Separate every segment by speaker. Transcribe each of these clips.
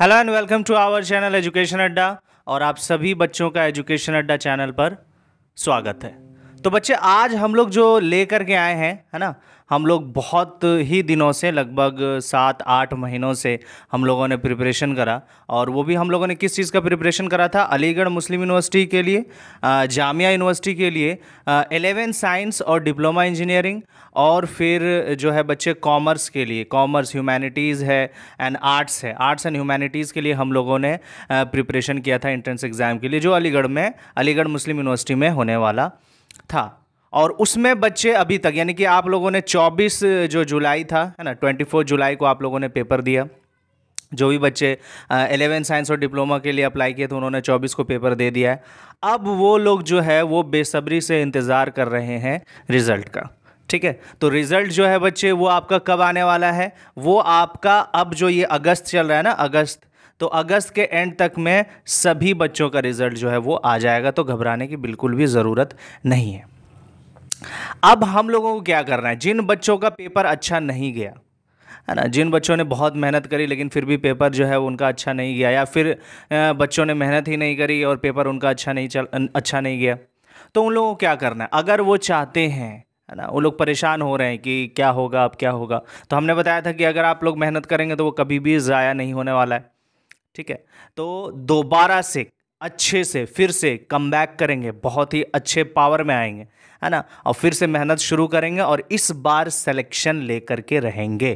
Speaker 1: Hello and welcome to our channel education Adda और आप सभी बच्चों का एजुकेशन अड्डा चैनल पर स्वागत है तो बच्चे आज हम लोग जो ले कर के आए हैं है ना हम लोग बहुत ही दिनों से लगभग सात आठ महीनों से हम लोगों ने प्रिपरेशन करा और वो भी हम लोगों ने किस चीज़ का प्रिपरेशन करा था अलीगढ़ मुस्लिम यूनिवर्सिटी के लिए जामिया यूनिवर्सिटी के लिए एलेवन साइंस और डिप्लोमा इंजीनियरिंग और फिर जो है बच्चे कॉमर्स के लिए कॉमर्स ह्यूमैनिटीज़ है एंड आर्ट्स है आर्ट्स एंड ह्यूमैनिटीज़ के लिए हम लोगों ने प्रिपरेशन किया था एंट्रेंस एग्ज़ाम के लिए जो अलीगढ़ में अलीगढ़ मुस्लिम यूनिवर्सिटी में होने वाला था और उसमें बच्चे अभी तक यानी कि आप लोगों ने 24 जो जुलाई था है ना 24 जुलाई को आप लोगों ने पेपर दिया जो भी बच्चे एलेवन साइंस और डिप्लोमा के लिए अप्लाई किए थे तो उन्होंने 24 को पेपर दे दिया है अब वो लोग जो है वो बेसब्री से इंतज़ार कर रहे हैं रिज़ल्ट का ठीक है तो रिज़ल्ट जो है बच्चे वो आपका कब आने वाला है वो आपका अब जो ये अगस्त चल रहा है ना अगस्त तो अगस्त के एंड तक में सभी बच्चों का रिज़ल्ट जो है वो आ जाएगा तो घबराने की बिल्कुल भी ज़रूरत नहीं है अब हम लोगों को क्या करना है जिन बच्चों का पेपर अच्छा नहीं गया है ना जिन बच्चों ने बहुत मेहनत करी लेकिन फिर भी पेपर जो है उनका अच्छा नहीं गया या फिर बच्चों ने मेहनत ही नहीं करी और पेपर उनका अच्छा नहीं चल अच्छा नहीं गया तो उन लोगों को क्या करना है अगर वो चाहते हैं है ना वो लोग परेशान हो रहे हैं कि क्या होगा अब क्या होगा तो हमने बताया था कि अगर आप लोग मेहनत करेंगे तो वो कभी भी ज़ाया नहीं होने वाला है ठीक है तो दोबारा से अच्छे से फिर से कम बैक करेंगे बहुत ही अच्छे पावर में आएंगे है ना और फिर से मेहनत शुरू करेंगे और इस बार सेलेक्शन लेकर के रहेंगे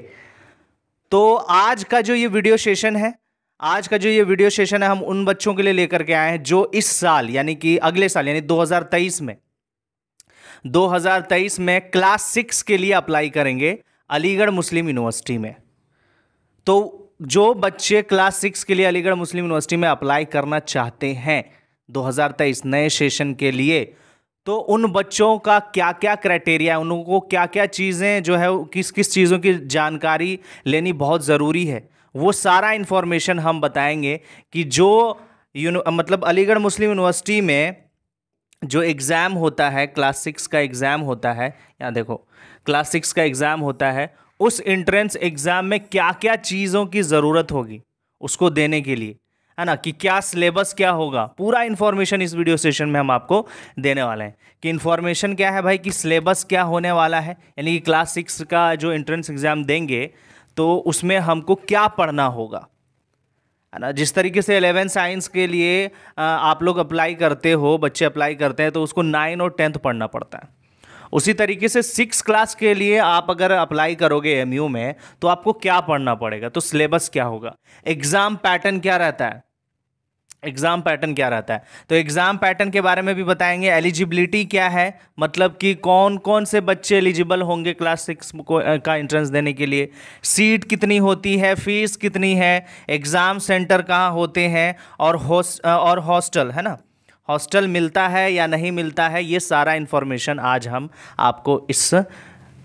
Speaker 1: तो आज का जो ये वीडियो सेशन है आज का जो ये वीडियो सेशन है हम उन बच्चों के लिए लेकर के आए हैं जो इस साल यानी कि अगले साल यानी 2023 में 2023 में क्लास सिक्स के लिए अप्लाई करेंगे अलीगढ़ मुस्लिम यूनिवर्सिटी में तो जो बच्चे क्लास सिक्स के लिए अलीगढ़ मुस्लिम यूनिवर्सिटी में अप्लाई करना चाहते हैं 2023 नए सेशन के लिए तो उन बच्चों का क्या क्या क्राइटेरिया है उनको क्या क्या चीज़ें जो है किस किस चीज़ों की जानकारी लेनी बहुत ज़रूरी है वो सारा इन्फॉर्मेशन हम बताएंगे कि जो मतलब अलीगढ़ मुस्लिम यूनिवर्सिटी में जो एग्ज़ाम होता है क्लास सिक्स का एग्ज़ाम होता है यहाँ देखो क्लास सिक्स का एग्ज़ाम होता है उस इंट्रेंस एग्ज़ाम में क्या क्या चीज़ों की ज़रूरत होगी उसको देने के लिए है ना कि क्या सिलेबस क्या होगा पूरा इन्फॉर्मेशन इस वीडियो सेशन में हम आपको देने वाले हैं कि इन्फॉर्मेशन क्या है भाई कि सिलेबस क्या होने वाला है यानी कि क्लास सिक्स का जो एंट्रेंस एग्ज़ाम देंगे तो उसमें हमको क्या पढ़ना होगा है ना जिस तरीके से एलेवन साइंस के लिए आप लोग अप्लाई करते हो बच्चे अप्लाई करते हैं तो उसको नाइन और टेंथ पढ़ना पड़ता है उसी तरीके से सिक्स क्लास के लिए आप अगर अप्लाई करोगे एम में तो आपको क्या पढ़ना पड़ेगा तो सिलेबस क्या होगा एग्ज़ाम पैटर्न क्या रहता है एग्ज़ाम पैटर्न क्या रहता है तो एग्ज़ाम पैटर्न के बारे में भी बताएंगे एलिजिबिलिटी क्या है मतलब कि कौन कौन से बच्चे एलिजिबल होंगे क्लास सिक्स को का एंट्रेंस देने के लिए सीट कितनी होती है फीस कितनी है एग्ज़ाम सेंटर कहाँ होते हैं और होस्ट और हॉस्टल है ना हॉस्टल मिलता है या नहीं मिलता है ये सारा इन्फॉर्मेशन आज हम आपको इस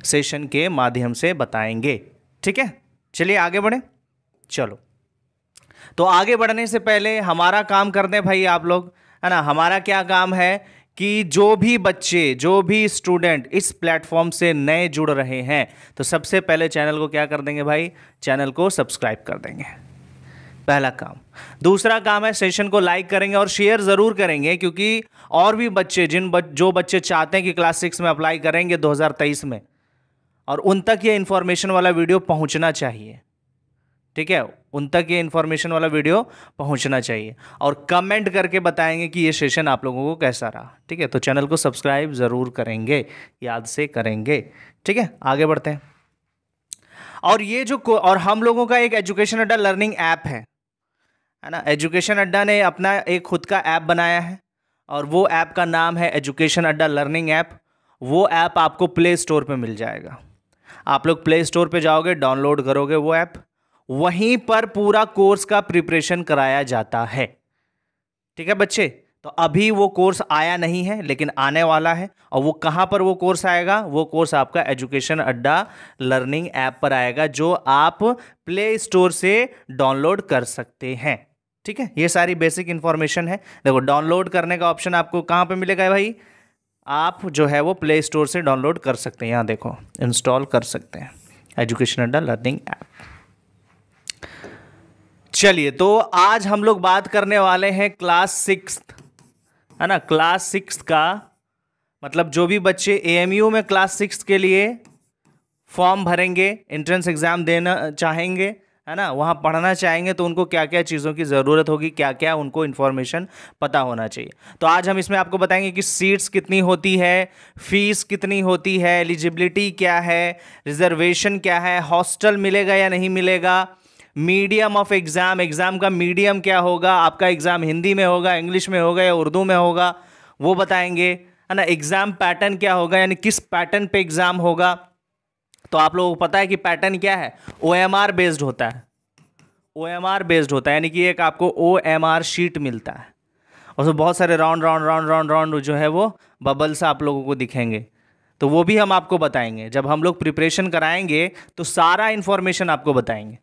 Speaker 1: सेशन के माध्यम से बताएंगे ठीक है चलिए आगे बढ़ें चलो तो आगे बढ़ने से पहले हमारा काम कर दें भाई आप लोग है ना हमारा क्या काम है कि जो भी बच्चे जो भी स्टूडेंट इस प्लेटफॉर्म से नए जुड़ रहे हैं तो सबसे पहले चैनल को क्या कर देंगे भाई चैनल को सब्सक्राइब कर देंगे पहला काम दूसरा काम है सेशन को लाइक करेंगे और शेयर ज़रूर करेंगे क्योंकि और भी बच्चे जिन बच, जो बच्चे चाहते हैं कि क्लास सिक्स में अप्लाई करेंगे 2023 में और उन तक ये इन्फॉर्मेशन वाला वीडियो पहुंचना चाहिए ठीक है उन तक ये इन्फॉर्मेशन वाला वीडियो पहुंचना चाहिए और कमेंट करके बताएंगे कि ये सेशन आप लोगों को कैसा रहा ठीक है तो चैनल को सब्सक्राइब ज़रूर करेंगे याद से करेंगे ठीक है आगे बढ़ते हैं और ये जो और हम लोगों का एक एजुकेशन अड्डा लर्निंग ऐप है है ना एजुकेशन अड्डा ने अपना एक खुद का ऐप बनाया है और वो ऐप का नाम है एजुकेशन अड्डा लर्निंग ऐप वो ऐप आपको प्ले स्टोर पर मिल जाएगा आप लोग प्ले स्टोर पर जाओगे डाउनलोड करोगे वो ऐप वहीं पर पूरा कोर्स का प्रिपरेशन कराया जाता है ठीक है बच्चे तो अभी वो कोर्स आया नहीं है लेकिन आने वाला है और वो कहाँ पर वो कोर्स आएगा वो कोर्स आपका एजुकेशन अड्डा लर्निंग ऐप पर आएगा जो आप प्ले स्टोर से डाउनलोड कर सकते हैं ठीक है ये सारी बेसिक इन्फॉर्मेशन है देखो डाउनलोड करने का ऑप्शन आपको कहाँ पे मिलेगा भाई आप जो है वो प्ले स्टोर से डाउनलोड कर सकते हैं यहाँ देखो इंस्टॉल कर सकते हैं एजुकेशन एंड लर्निंग ऐप चलिए तो आज हम लोग बात करने वाले हैं क्लास सिक्स है ना क्लास सिक्स का मतलब जो भी बच्चे ए में क्लास सिक्स के लिए फॉर्म भरेंगे एंट्रेंस एग्ज़ाम देना चाहेंगे है ना वहाँ पढ़ना चाहेंगे तो उनको क्या क्या चीज़ों की ज़रूरत होगी क्या क्या उनको इन्फॉर्मेशन पता होना चाहिए तो आज हम इसमें आपको बताएंगे कि सीट्स कितनी होती है फ़ीस कितनी होती है एलिजिबिलिटी क्या है रिजर्वेशन क्या है हॉस्टल मिलेगा या नहीं मिलेगा मीडियम ऑफ एग्ज़ाम एग्ज़ाम का मीडियम क्या होगा आपका एग्ज़ाम हिंदी में होगा इंग्लिश में होगा या उर्दू में होगा वो बताएंगे है ना एग्ज़ाम पैटर्न क्या होगा यानी किस पैटर्न पे एग्ज़ाम होगा तो आप लोगों को पता है कि पैटर्न क्या है ओ एम आर बेस्ड होता है ओ एम आर बेस्ड होता है यानी कि एक आपको ओ एम आर शीट मिलता है उसमें बहुत सारे round round round round round जो है वो बबल्स आप लोगों को दिखेंगे तो वो भी हम आपको बताएंगे जब हम लोग प्रिपरेशन कराएंगे तो सारा इन्फॉर्मेशन आपको बताएंगे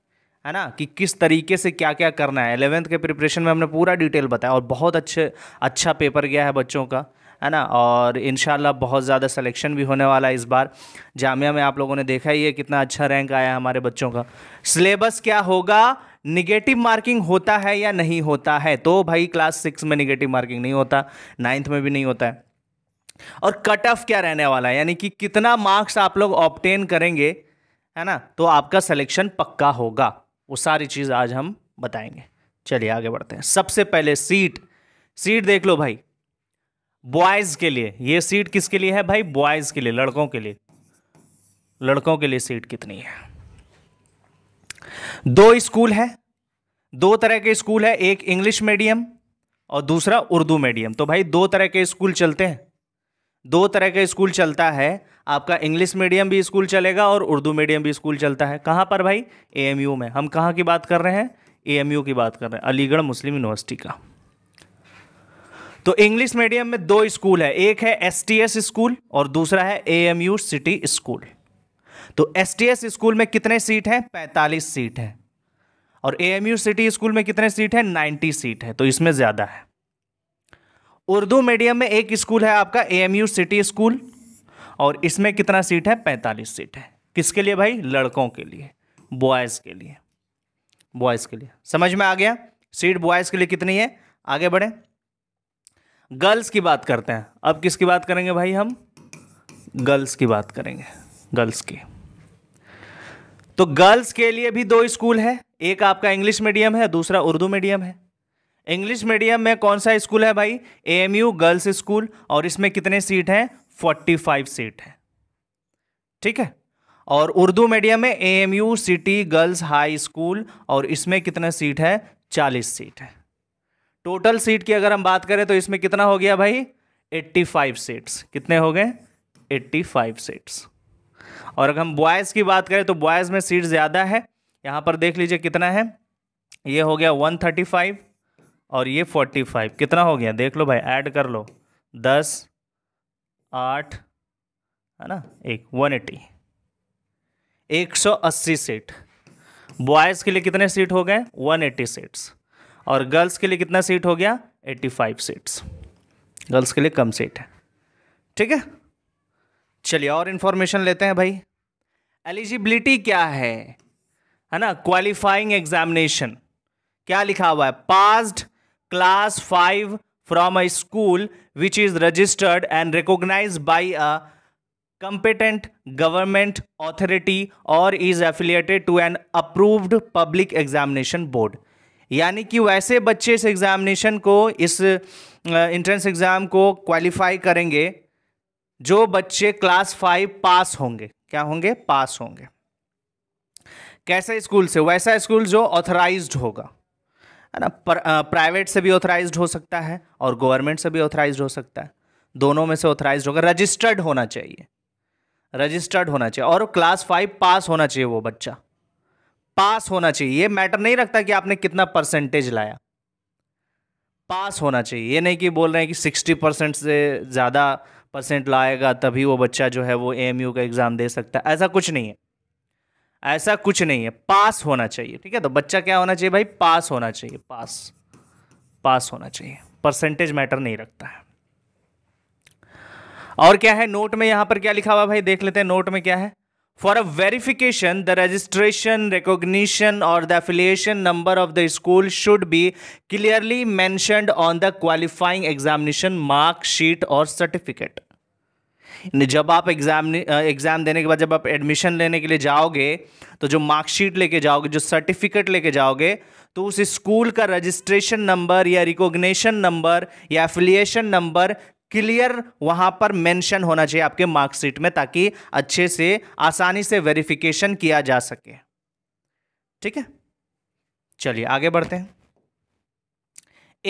Speaker 1: है ना कि किस तरीके से क्या क्या करना है एलेवेंथ के प्रिपरेशन में हमने पूरा डिटेल बताया और बहुत अच्छे अच्छा पेपर गया है बच्चों का है ना और इन बहुत ज़्यादा सलेक्शन भी होने वाला है इस बार जामिया में आप लोगों ने देखा ही है कितना अच्छा रैंक आया हमारे बच्चों का सिलेबस क्या होगा निगेटिव मार्किंग होता है या नहीं होता है तो भाई क्लास सिक्स में निगेटिव मार्किंग नहीं होता नाइन्थ में भी नहीं होता है और कट ऑफ क्या रहने वाला है यानी कि कितना मार्क्स आप लोग ऑप्टेन करेंगे है ना तो आपका सिलेक्शन पक्का होगा वो सारी चीज़ आज हम बताएंगे चलिए आगे बढ़ते हैं सबसे पहले सीट सीट देख लो भाई बॉयज़ के लिए ये सीट किसके लिए है भाई बॉयज़ के लिए लड़कों के लिए लड़कों के लिए सीट कितनी है दो स्कूल है दो तरह के स्कूल है एक इंग्लिश मीडियम और दूसरा उर्दू मीडियम तो भाई दो तरह के स्कूल चलते हैं दो तरह के स्कूल चलता है आपका इंग्लिश मीडियम भी स्कूल चलेगा और उर्दू मीडियम भी स्कूल चलता है कहाँ पर भाई एएमयू में हम कहाँ की बात कर रहे हैं एएमयू की बात कर रहे हैं अलीगढ़ मुस्लिम यूनिवर्सिटी का तो इंग्लिश मीडियम में दो स्कूल है एक है एस टी एस स्कूल और दूसरा है A M U city school तो एस टी एस स्कूल में कितने सीट हैं पैंतालीस सीट है और A M U city school में कितने सीट है नाइन्टी सीट है तो इसमें ज़्यादा है उर्दू मीडियम में एक स्कूल है आपका A M U city school और इसमें कितना सीट है पैंतालीस सीट है किसके लिए भाई लड़कों के लिए बॉयज़ के लिए बॉयज़ के लिए समझ में आ गया सीट बॉयज़ के लिए कितनी है आगे बढ़ें गर्ल्स की बात करते हैं अब किसकी बात करेंगे भाई हम गर्ल्स की बात करेंगे गर्ल्स की तो गर्ल्स के लिए भी दो स्कूल है एक आपका इंग्लिश मीडियम है दूसरा उर्दू मीडियम है इंग्लिश मीडियम में कौन सा स्कूल है भाई यू गर्ल्स स्कूल और इसमें कितने सीट हैं 45 सीट हैं ठीक है और उर्दू मीडियम में U city girls high school और इसमें कितने सीट है 40 सीट है टोटल सीट की अगर हम बात करें तो इसमें कितना हो गया भाई 85 सीट्स कितने हो गए 85 सीट्स और अगर हम बॉयज़ की बात करें तो बॉयज़ में सीट ज़्यादा है यहाँ पर देख लीजिए कितना है ये हो गया 135 और ये 45 कितना हो गया देख लो भाई ऐड कर लो दस आठ है ना एक वन एट्टी एक सौ अस्सी सीट बॉयज़ के लिए कितने सीट हो गए वन एट्टी सीट्स और गर्ल्स के लिए कितना सीट हो गया 85 सीट्स गर्ल्स के लिए कम सीट है ठीक है चलिए और इन्फॉर्मेशन लेते हैं भाई एलिजिबिलिटी क्या है है ना क्वालिफाइंग एग्जामिनेशन क्या लिखा हुआ है passed class five from a school which is registered and recognise by a competent government authority और is affiliated to an approved public examination board यानी कि वैसे बच्चे इस एग्ज़ामिनेशन को इस इंट्रेंस एग्ज़ाम को क्वालिफाई करेंगे जो बच्चे क्लास फाइव पास होंगे क्या होंगे पास होंगे कैसा स्कूल से वैसा स्कूल जो ऑथराइज्ड होगा है ना प्राइवेट से भी ऑथराइज्ड हो सकता है और गवर्नमेंट से भी ऑथराइज्ड हो सकता है दोनों में से ऑथराइज होगा रजिस्टर्ड होना चाहिए रजिस्टर्ड होना चाहिए और क्लास फाइव पास होना चाहिए वो बच्चा पास होना चाहिए मैटर नहीं रखता कि आपने कितना परसेंटेज लाया पास होना चाहिए ये नहीं कि बोल रहे हैं कि सिक्सटी परसेंट से ज़्यादा परसेंट लाएगा तभी वो बच्चा जो है वो ए का एग्ज़ाम दे सकता है ऐसा कुछ नहीं है ऐसा कुछ नहीं है पास होना चाहिए ठीक है तो बच्चा क्या होना चाहिए भाई पास होना चाहिए पास पास होना चाहिए परसेंटेज मैटर नहीं रखता है और क्या है नोट में यहां पर क्या लिखा हुआ भाई देख लेते हैं नोट में क्या है For a verification, the registration, recognition, or the affiliation number of the school should be clearly mentioned on the qualifying examination mark sheet or certificate. जब आप एग्जाम एग्ज़ाम देने के बाद जब आप एडमिशन लेने के लिए जाओगे तो जो मार्कशीट लेके जाओगे जो सर्टिफिकेट लेके जाओगे तो उस स्कूल का रजिस्ट्रेशन नंबर या रिकॉग्निशन नंबर या एफिलिएशन नंबर क्लियर वहां पर मेंशन होना चाहिए आपके मार्कशीट में ताकि अच्छे से आसानी से वेरिफिकेशन किया जा सके ठीक है चलिए आगे बढ़ते हैं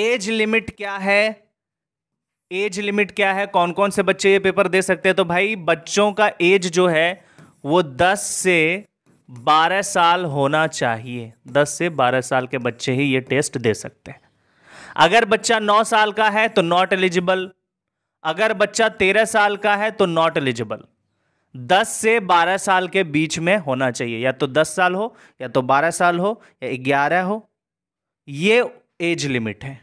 Speaker 1: एज लिमिट क्या है एज लिमिट क्या है कौन कौन से बच्चे ये पेपर दे सकते हैं तो भाई बच्चों का एज जो है वो दस से बारह साल होना चाहिए दस से बारह साल के बच्चे ही ये टेस्ट दे सकते हैं अगर बच्चा नौ साल का है तो नॉट एलिजिबल अगर बच्चा तेरह साल का है तो नॉट एलिजिबल दस से बारह साल के बीच में होना चाहिए या तो दस साल हो या तो बारह साल हो या ग्यारह हो ये एज लिमिट है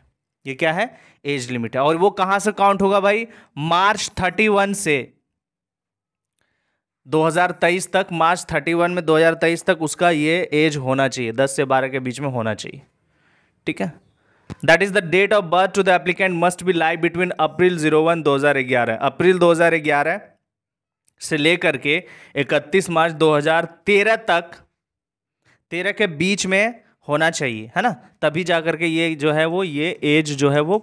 Speaker 1: ये क्या है एज लिमिट है और वो कहां से काउंट होगा भाई मार्च थर्टी वन से 2023 तक मार्च 31 में 2023 तक उसका ये एज होना चाहिए 10 से 12 के बीच में होना चाहिए ठीक है that is the date of birth to the applicant must be live between April zero one दो हज़ार ग्यारह अप्रैल दो हज़ार ग्यारह से लेकर के इकतीस मार्च दो हज़ार तेरह तक तेरह के बीच में होना चाहिए है ना तभी जा करके के ये जो है वो ये एज जो है वो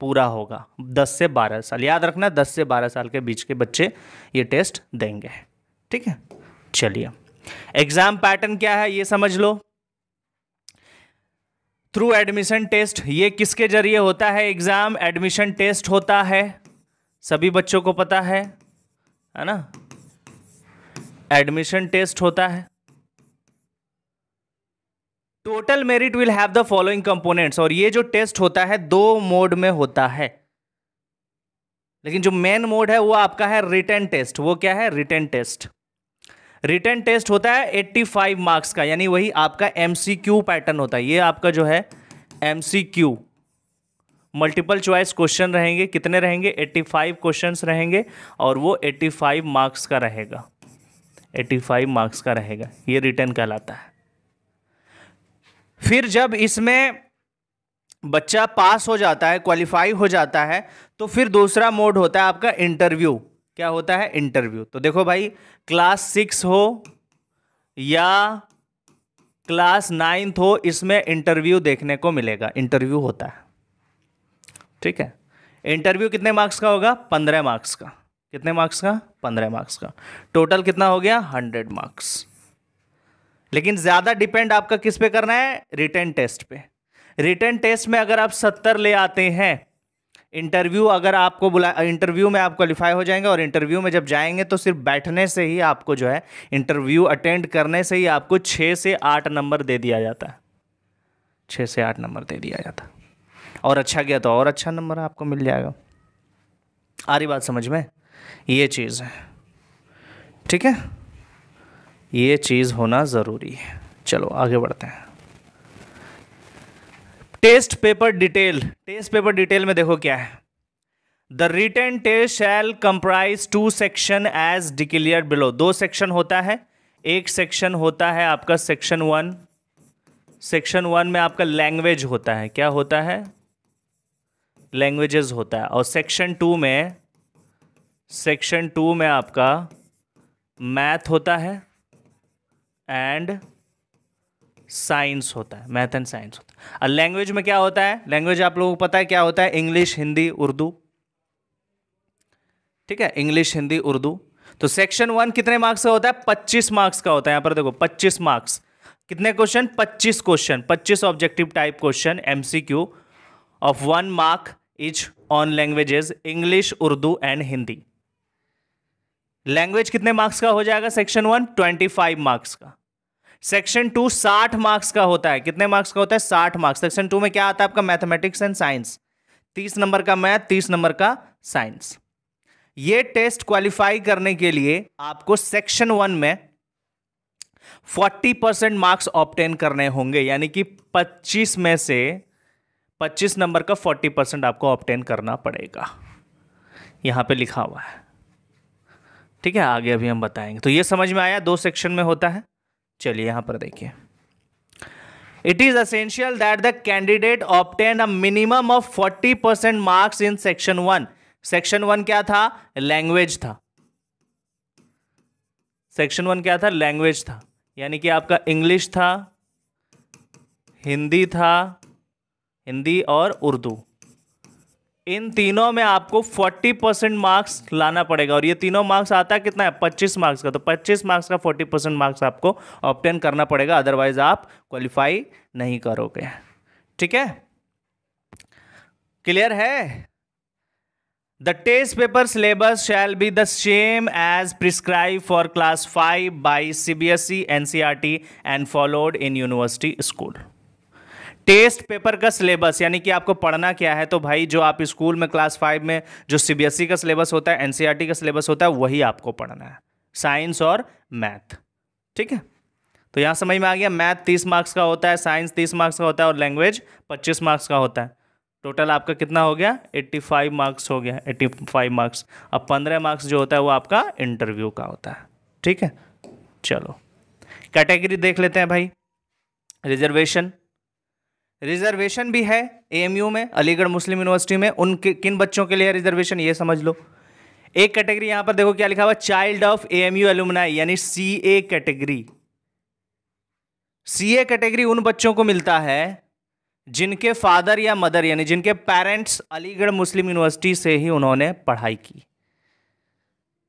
Speaker 1: पूरा होगा दस से बारह साल याद रखना दस से बारह साल के बीच के बच्चे ये टेस्ट देंगे ठीक है चलिए एग्ज़ाम पैटर्न क्या है ये समझ लो थ्रू एडमिशन टेस्ट ये किसके जरिए होता है एग्ज़ाम एडमिशन टेस्ट होता है सभी बच्चों को पता है है ना एडमिशन टेस्ट होता है total merit will have the following components और ये जो टेस्ट होता है दो मोड में होता है लेकिन जो मेन मोड है वो आपका है रिटर्न टेस्ट वो क्या है रिटर्न टेस्ट रिटर्न टेस्ट होता है 85 मार्क्स का यानी वही आपका एम पैटर्न होता है ये आपका जो है एम मल्टीपल चॉइस क्वेश्चन रहेंगे कितने रहेंगे 85 क्वेश्चन रहेंगे और वो 85 मार्क्स का रहेगा 85 मार्क्स का रहेगा ये रिटर्न कहलाता है फिर जब इसमें बच्चा पास हो जाता है क्वालिफाई हो जाता है तो फिर दूसरा मोड होता है आपका इंटरव्यू क्या होता है इंटरव्यू तो देखो भाई क्लास सिक्स हो या क्लास नाइन्थ हो इसमें इंटरव्यू देखने को मिलेगा इंटरव्यू होता है ठीक है इंटरव्यू कितने मार्क्स का होगा पंद्रह मार्क्स का कितने मार्क्स का पंद्रह मार्क्स का टोटल कितना हो गया हंड्रेड मार्क्स लेकिन ज़्यादा डिपेंड आपका किस पे करना है रिटर्न टेस्ट पे रिटर्न टेस्ट में अगर आप सत्तर ले आते हैं इंटरव्यू अगर आपको बुला इंटरव्यू में आप क्वालिफाई हो जाएंगे और इंटरव्यू में जब जाएंगे तो सिर्फ बैठने से ही आपको जो है इंटरव्यू अटेंड करने से ही आपको छः से आठ नंबर दे दिया जाता है छः से आठ नंबर दे दिया जाता और अच्छा गया तो और अच्छा नंबर आपको मिल जाएगा आ रही बात समझ में ये चीज़ है ठीक है ये चीज़ होना ज़रूरी है चलो आगे बढ़ते हैं test paper detail test paper detail में देखो क्या है the return test shall comprise two section as declare below दो सेक्शन होता है एक सेक्शन होता है आपका सेक्शन वन सेक्शन वन में आपका लैंग्वेज होता है क्या होता है लैंग्वेजेस होता है और सेक्शन टू में सेक्शन टू में आपका मैथ होता है एंड साइंस होता है मैथ एंड साइंस होता है और लैंग्वेज में क्या होता है लैंग्वेज आप लोगों को पता है क्या होता है इंग्लिश हिंदी उर्दू ठीक है इंग्लिश हिंदी उर्दू तो सेक्शन वन कितने मार्क्स का होता है पच्चीस मार्क्स का होता है यहां पर देखो पच्चीस मार्क्स कितने क्वेश्चन पच्चीस क्वेश्चन पच्चीस objective type question MCQ of one mark each on languages English Urdu and Hindi language कितने मार्क्स का हो जाएगा section one twenty five marks का सेक्शन टू साठ मार्क्स का होता है कितने मार्क्स का होता है साठ मार्क्स सेक्शन टू में क्या आता है आपका मैथमेटिक्स एंड साइंस तीस नंबर का मैथ तीस नंबर का साइंस ये टेस्ट क्वालिफाई करने के लिए आपको सेक्शन वन में फोर्टी परसेंट मार्क्स ऑप्टेन करने होंगे यानी कि पच्चीस में से पच्चीस नंबर का फोर्टी परसेंट आपको ऑप्टेन करना पड़ेगा यहां पे लिखा हुआ है ठीक है आगे अभी हम बताएंगे तो ये समझ में आया दो सेक्शन में होता है चलिए यहां पर देखिए it is essential that the candidate obtain a minimum of forty percent marks in section one section one क्या था लैंग्वेज था सेक्शन वन क्या था लैंग्वेज था यानी कि आपका इंग्लिश था हिंदी था हिंदी और उर्दू इन तीनों में आपको 40 परसेंट मार्क्स लाना पड़ेगा और ये तीनों मार्क्स आता है कितना है 25 मार्क्स का तो 25 मार्क्स का 40 परसेंट मार्क्स आपको ऑप्टेन करना पड़ेगा अदरवाइज आप क्वालिफाई नहीं करोगे ठीक है क्लियर है the same as prescribe for class five by C B S C N C R T and followed in university school test paper का सिलेबस यानी कि आपको पढ़ना क्या है तो भाई जो आप स्कूल में क्लास फाइव में जो सीबीएसई e का सिलेबस होता है एनसीईआरटी e का सिलेबस होता है वही आपको पढ़ना है साइंस और मैथ ठीक है तो यहाँ समझ में आ गया मैथ तीस मार्क्स का होता है साइंस तीस मार्क्स का होता है और लैंग्वेज पच्चीस मार्क्स का होता है टोटल आपका कितना हो गया एट्टी फाइव मार्क्स हो गया एट्टी फाइव मार्क्स अब पंद्रह मार्क्स जो होता है वो आपका इंटरव्यू का होता है ठीक है चलो कैटेगरी देख लेते हैं भाई रिजर्वेशन रिजर्वेशन भी है एएमयू में अलीगढ़ मुस्लिम यूनिवर्सिटी में उन किन बच्चों के लिए रिजर्वेशन ये समझ लो एक कैटेगरी यहां पर देखो क्या लिखा हुआ चाइल्ड ऑफ एएमयू एलुमनाई यानी सी A category C A category उन बच्चों को मिलता है जिनके फादर या मदर यानी जिनके पेरेंट्स अलीगढ़ मुस्लिम यूनिवर्सिटी से ही उन्होंने पढ़ाई की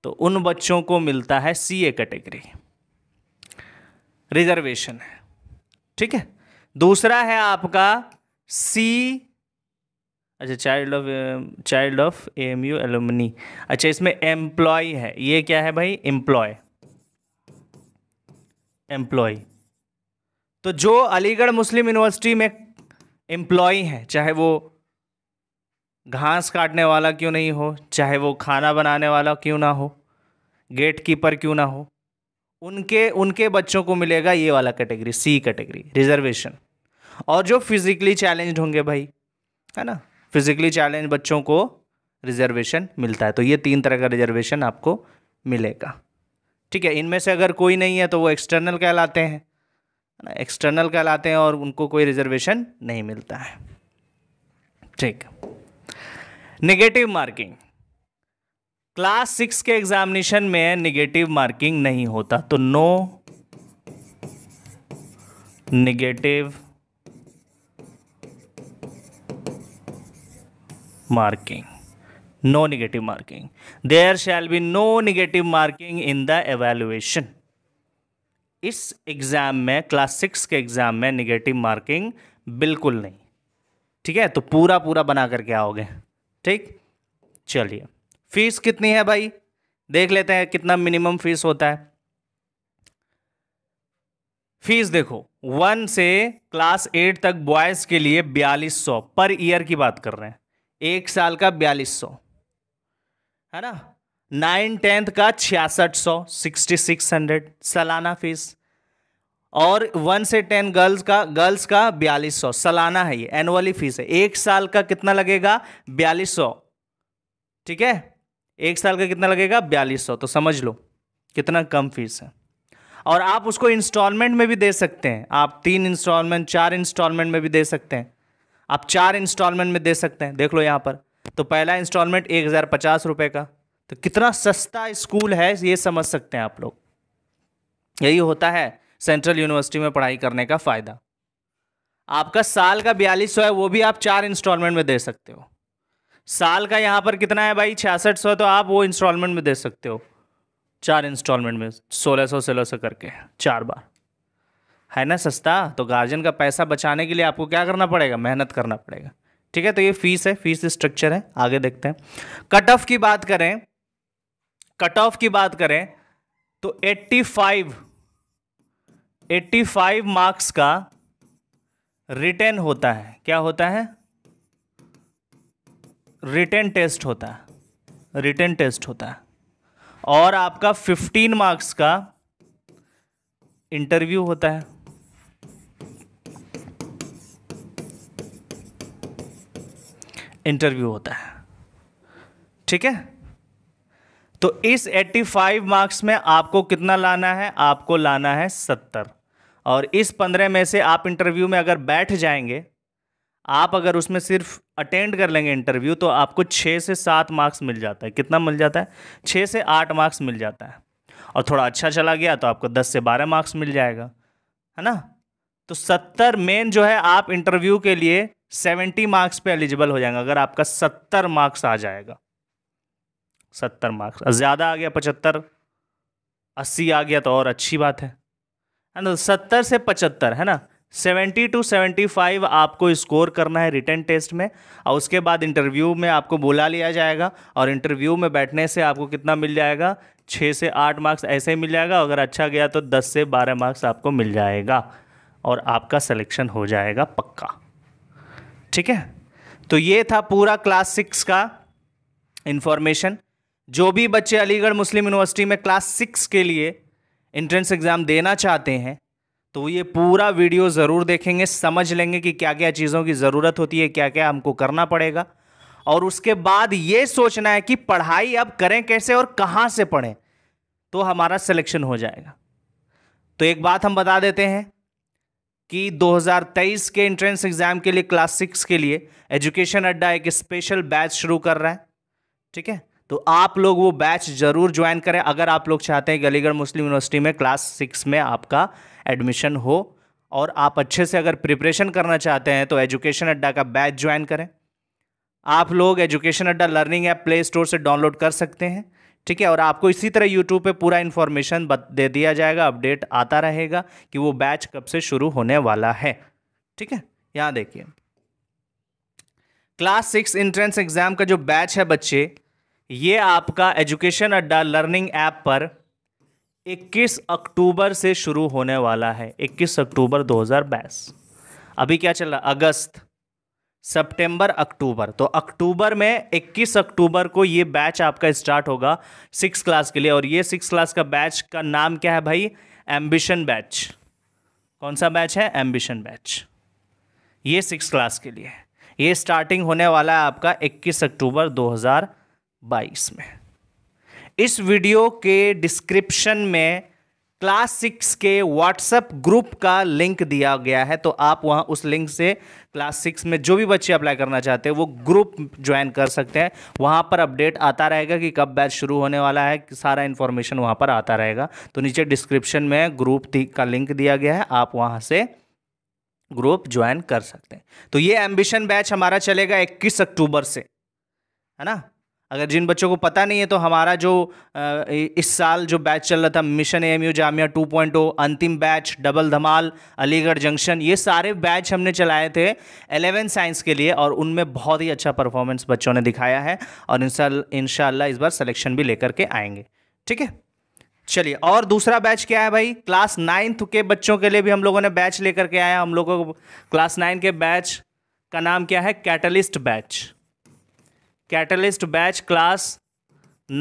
Speaker 1: तो उन बच्चों को मिलता है सी ए कैटेगरी रिजर्वेशन है ठीक है दूसरा है आपका सी अच्छा child of child of A M U alumni अच्छा इसमें एम्प्लॉय है ये क्या है भाई एम्प्लॉय एम्प्लॉय तो जो अलीगढ़ मुस्लिम यूनिवर्सिटी में एम्प्लॉय है चाहे वो घास काटने वाला क्यों नहीं हो चाहे वो खाना बनाने वाला क्यों ना हो गेट कीपर क्यों ना हो उनके उनके बच्चों को मिलेगा ये वाला कैटेगरी सी कैटेगरी रिजर्वेशन और जो फिज़िकली चैलेंज होंगे भाई है ना फिज़िकली चैलेंज बच्चों को रिजर्वेशन मिलता है तो ये तीन तरह का रिजर्वेशन आपको मिलेगा ठीक है इनमें से अगर कोई नहीं है तो वो एक्सटर्नल कहलाते हैं ना एक्सटर्नल कहलाते हैं और उनको कोई रिजर्वेशन नहीं मिलता है ठीक नेगेटिव मार्किंग क्लास सिक्स के एग्जामिनेशन में निगेटिव मार्किंग नहीं होता तो no negative marking no negative marking there shall be no negative marking in the evaluation इस एग्ज़ाम में क्लास सिक्स के एग्ज़ाम में निगेटिव मार्किंग बिल्कुल नहीं ठीक है तो पूरा पूरा बना करके आओगे ठीक चलिए फीस कितनी है भाई देख लेते हैं कितना मिनिमम फीस होता है फीस देखो वन से क्लास एट तक बॉयज़ के लिए बयालीस सौ पर ईयर की बात कर रहे हैं एक साल का बयालीस सौ है ना नाइन टेंथ का छियासठ सौ सिक्सटी सिक्स हंड्रेड सालाना फीस और वन से टेन गर्ल्स का गर्ल्स का बयालीस सौ सालाना है ये एनुअली फीस है एक साल का कितना लगेगा बयालीस सौ ठीक है एक साल का कितना लगेगा बयालीस सौ तो समझ लो कितना कम फीस है और आप उसको इंस्टॉलमेंट में भी दे सकते हैं आप तीन इंस्टॉलमेंट चार इंस्टॉलमेंट में भी दे सकते हैं आप चार इंस्टॉलमेंट में दे सकते हैं देख लो यहाँ पर तो पहला इंस्टॉलमेंट एक हज़ार पचास रुपये का तो कितना सस्ता स्कूल है ये समझ सकते हैं आप लोग यही होता है सेंट्रल यूनिवर्सिटी में पढ़ाई करने का फ़ायदा आपका साल का बयालीस सौ है वो भी आप चार इंस्टॉलमेंट में दे सकते हो साल का यहाँ पर कितना है भाई छियासठ सौ तो आप वो इंस्टॉलमेंट में दे सकते हो चार इंस्टॉलमेंट में सोलह सौ सोलह सौ करके चार बार है ना सस्ता तो गार्जियन का पैसा बचाने के लिए आपको क्या करना पड़ेगा मेहनत करना पड़ेगा ठीक है तो ये फीस है फीस स्ट्रक्चर है आगे देखते हैं कट ऑफ की बात करें कट ऑफ की बात करें तो 85 85 मार्क्स का रिटर्न होता है क्या होता है रिटर्न टेस्ट होता है रिटर्न टेस्ट होता है और आपका 15 मार्क्स का इंटरव्यू होता है इंटरव्यू होता है ठीक है तो इस 85 मार्क्स में आपको कितना लाना है आपको लाना है 70 और इस 15 में से आप इंटरव्यू में अगर बैठ जाएंगे आप अगर उसमें सिर्फ अटेंड कर लेंगे इंटरव्यू तो आपको छः से सात मार्क्स मिल जाता है कितना मिल जाता है छः से आठ मार्क्स मिल जाता है और थोड़ा अच्छा चला गया तो आपको दस से बारह मार्क्स मिल जाएगा है ना तो सत्तर मेन जो है आप इंटरव्यू के लिए सेवेंटी मार्क्स पे एलिजिबल हो जाएंगे अगर आपका सत्तर मार्क्स आ जाएगा सत्तर मार्क्स ज़्यादा आ गया पचहत्तर अस्सी आ गया तो और अच्छी बात है है ना सत्तर से पचहत्तर है ना सेवेंटी टू सेवेंटी फाइव आपको स्कोर करना है रिटर्न टेस्ट में और उसके बाद इंटरव्यू में आपको बुला लिया जाएगा और इंटरव्यू में बैठने से आपको कितना मिल जाएगा छः से आठ मार्क्स ऐसे ही मिल जाएगा अगर अच्छा गया तो दस से बारह मार्क्स आपको मिल जाएगा और आपका सिलेक्शन हो जाएगा पक्का ठीक है तो ये था पूरा क्लास सिक्स का इन्फॉर्मेशन जो भी बच्चे अलीगढ़ मुस्लिम यूनिवर्सिटी में क्लास सिक्स के लिए इंट्रेंस एग्ज़ाम देना चाहते हैं तो ये पूरा वीडियो ज़रूर देखेंगे समझ लेंगे कि क्या क्या चीज़ों की ज़रूरत होती है क्या क्या हमको करना पड़ेगा और उसके बाद ये सोचना है कि पढ़ाई अब करें कैसे और कहाँ से पढ़ें तो हमारा सिलेक्शन हो जाएगा तो एक बात हम बता देते हैं कि 2023 के एंट्रेंस एग्ज़ाम के लिए क्लास सिक्स के लिए एजुकेशन अड्डा एक स्पेशल बैच शुरू कर रहा है ठीक है तो आप लोग वो बैच जरूर ज्वाइन करें अगर आप लोग चाहते हैं अलीगढ़ मुस्लिम यूनिवर्सिटी में क्लास सिक्स में आपका एडमिशन हो और आप अच्छे से अगर प्रिपरेशन करना चाहते हैं तो एजुकेशन अड्डा का बैच ज्वाइन करें आप लोग education Adda learning app play store से डाउनलोड कर सकते हैं ठीक है और आपको इसी तरह यूट्यूब पे पूरा इन्फॉर्मेशन दे दिया जाएगा अपडेट आता रहेगा कि वो बैच कब से शुरू होने वाला है ठीक है यहाँ देखिए क्लास सिक्स इंट्रेंस एग्ज़ाम का जो बैच है बच्चे ये आपका एजुकेशन अड्डा लर्निंग ऐप पर 21 अक्टूबर से शुरू होने वाला है 21 अक्टूबर 2022 अभी क्या चल रहा अगस्त सितंबर अक्टूबर तो अक्टूबर में 21 अक्टूबर को ये बैच आपका स्टार्ट होगा सिक्स क्लास के लिए और ये सिक्स क्लास का बैच का नाम क्या है भाई एम्बिशन बैच कौन सा बैच है एम्बिशन बैच ये सिक्स क्लास के लिए ये स्टार्टिंग होने वाला है आपका 21 अक्टूबर 2022 में इस वीडियो के डिस्क्रिप्शन में क्लास सिक्स के व्हाट्सएप ग्रुप का लिंक दिया गया है तो आप वहाँ उस लिंक से क्लास सिक्स में जो भी बच्चे अप्लाई करना चाहते हैं वो ग्रुप ज्वाइन कर सकते हैं वहाँ पर अपडेट आता रहेगा कि कब बैच शुरू होने वाला है सारा इन्फॉर्मेशन वहाँ पर आता रहेगा तो नीचे डिस्क्रिप्शन में ग्रुप का लिंक दिया गया है आप वहाँ से ग्रुप ज्वाइन कर सकते हैं तो ये एम्बिशन बैच हमारा चलेगा इक्कीस अक्टूबर से है ना अगर जिन बच्चों को पता नहीं है तो हमारा जो इस साल जो बैच चल रहा था mission A M U Jamia two point अंतिम बैच डबल धमाल अलीगढ़ जंक्शन ये सारे बैच हमने चलाए थे एलेवन साइंस के लिए और उनमें बहुत ही अच्छा परफॉर्मेंस बच्चों ने दिखाया है और इन इस बार सलेक्शन भी लेकर के आएंगे ठीक है चलिए और दूसरा बैच क्या है भाई क्लास नाइन्थ के बच्चों के लिए भी हम लोगों ने बैच लेकर के आया हम लोगों को क्लास नाइन के बैच का नाम क्या है catalyst batch catalyst batch class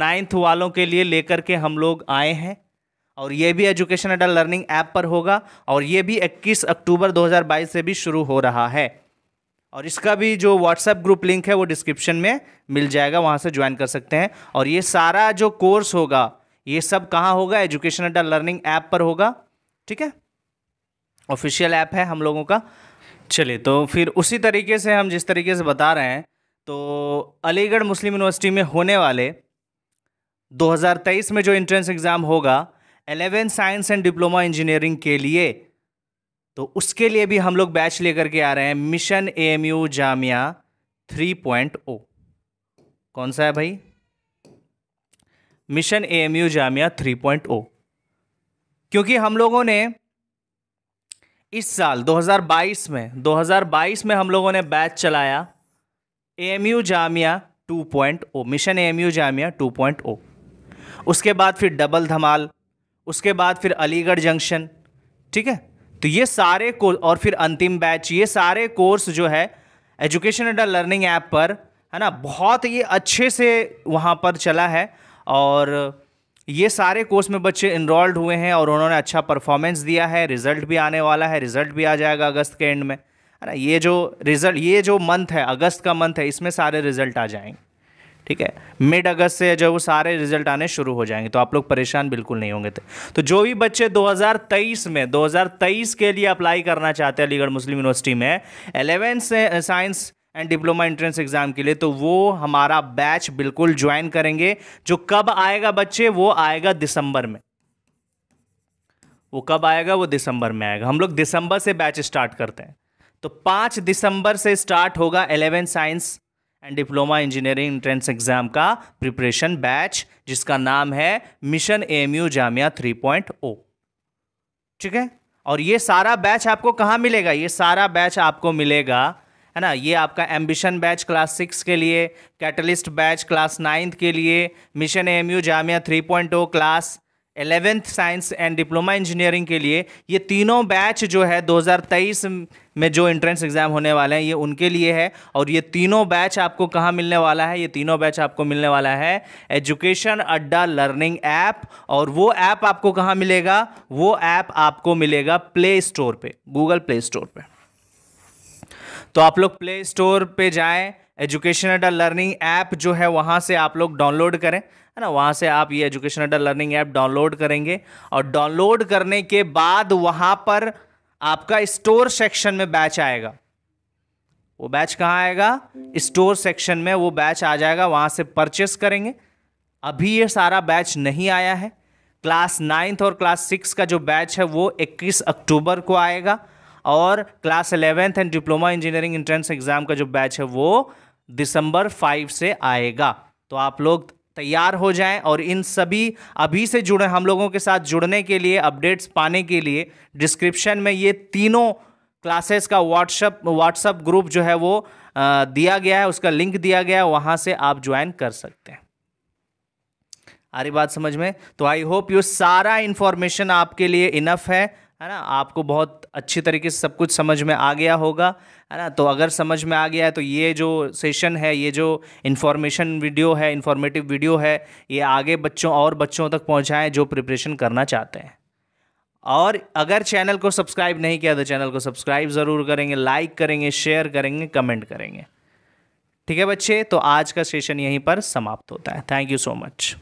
Speaker 1: ninth वालों के लिए लेकर के हम लोग आए हैं और ये भी एजुकेशन एंड लर्निंग ऐप पर होगा और ये भी 21 अक्टूबर 2022 से भी शुरू हो रहा है और इसका भी जो व्हाट्सएप ग्रुप लिंक है वो डिस्क्रिप्शन में मिल जाएगा वहाँ से ज्वाइन कर सकते हैं और ये सारा जो कोर्स होगा ये सब कहाँ होगा एजुकेशन एंड लर्निंग ऐप पर होगा ठीक है ऑफिशियल ऐप है हम लोगों का चलिए तो फिर उसी तरीके से हम जिस तरीके से बता रहे हैं तो अलीगढ़ मुस्लिम यूनिवर्सिटी में होने वाले 2023 में जो इंट्रेंस एग्ज़ाम होगा eleven science and diploma engineering के लिए तो उसके लिए भी हम लोग बैच लेकर के आ रहे हैं mission A M U Jamia three point O कौन सा है भाई mission A M U Jamia three point O क्योंकि हम लोगों ने इस साल 2022 में 2022 में हम लोगों ने बैच चलाया A M U Jamia two point O mission A M U Jamia two point O उसके बाद फिर डबल धमाल उसके बाद फिर अलीगढ़ जंक्शन ठीक है तो ये सारे कोर्स और फिर अंतिम बैच ये सारे कोर्स जो है एजुकेशन एंड लर्निंग ऐप पर है ना बहुत ये अच्छे से वहाँ पर चला है और ये सारे कोर्स में बच्चे इनरोल्ड हुए हैं और उन्होंने अच्छा परफॉर्मेंस दिया है रिज़ल्ट भी आने वाला है रिज़ल्ट भी आ जाएगा अगस्त के एंड में है ना ये जो रिज़ल्ट ये जो मंथ है अगस्त का मंथ है इसमें सारे रिज़ल्ट आ जाएंगे ठीक है मिड अगस्त से जो वो सारे रिजल्ट आने शुरू हो जाएंगे तो आप लोग परेशान बिल्कुल नहीं होंगे थे तो जो भी बच्चे 2023 में 2023 के लिए अप्लाई करना चाहते हैं अलीगढ़ मुस्लिम यूनिवर्सिटी में एलेवेंथ से science and diploma entrance exam के लिए तो वो हमारा बैच बिल्कुल ज्वाइन करेंगे जो कब आएगा बच्चे वो आएगा दिसंबर में वो कब आएगा वो दिसंबर में आएगा हम लोग दिसंबर से बैच स्टार्ट करते हैं तो पाँच दिसंबर से स्टार्ट होगा eleventh science and diploma engineering entrance exam का प्रिपरेशन बैच जिसका नाम है mission M U Jamia three point O ठीक है और ये सारा बैच आपको कहाँ मिलेगा ये सारा बैच आपको मिलेगा है ना ये आपका एम्बिशन बैच क्लास सिक्स के लिए कैटलिस्ट बैच क्लास नाइन्थ के लिए mission M U Jamia three point O class eleventh science and diploma engineering के लिए ये तीनों बैच जो है 2023 में जो एंट्रेंस एग्ज़ाम होने वाले हैं ये उनके लिए है और ये तीनों बैच आपको कहाँ मिलने वाला है ये तीनों बैच आपको मिलने वाला है एजुकेशन अड्डा लर्निंग ऐप और वो ऐप आपको कहाँ मिलेगा वो ऐप आपको मिलेगा प्ले स्टोर पर गूगल प्ले स्टोर पर तो आप लोग प्ले स्टोर पर जाएँ एजुकेशन एड लर्निंग ऐप जो है वहाँ से आप लोग डाउनलोड करें है ना वहाँ से आप ये एजुकेशन एड लर्निंग ऐप डाउनलोड करेंगे और डाउनलोड करने के बाद वहाँ पर आपका स्टोर सेक्शन में बैच आएगा वो बैच कहाँ आएगा स्टोर सेक्शन में वो बैच आ जाएगा वहाँ से परचेस करेंगे अभी ये सारा बैच नहीं आया है क्लास नाइन्थ और क्लास सिक्स का जो बैच है वो इक्कीस अक्टूबर को आएगा और class eleventh and diploma engineering entrance exam का जो बैच है वो दिसंबर फाइव से आएगा तो आप लोग तैयार हो जाएं और इन सभी अभी से जुड़े हम लोगों के साथ जुड़ने के लिए अपडेट्स पाने के लिए डिस्क्रिप्शन में ये तीनों क्लासेस का व्हाट्सअप व्हाट्सअप ग्रुप जो है वो आ, दिया गया है उसका लिंक दिया गया है वहाँ से आप ज्वाइन कर सकते हैं आ रही बात समझ में तो आई होप यू सारा इन्फॉर्मेशन आपके लिए इनफ है है ना आपको बहुत अच्छी तरीके से सब कुछ समझ में आ गया होगा है ना तो अगर समझ में आ गया है तो ये जो सेशन है ये जो इन्फॉर्मेशन वीडियो है इन्फॉर्मेटिव वीडियो है ये आगे बच्चों और बच्चों तक पहुँचाएँ जो प्रिपरेशन करना चाहते हैं और अगर चैनल को सब्सक्राइब नहीं किया तो चैनल को सब्सक्राइब ज़रूर करेंगे लाइक करेंगे शेयर करेंगे कमेंट करेंगे ठीक है बच्चे तो आज का सेशन यहीं पर समाप्त होता है थैंक यू सो मच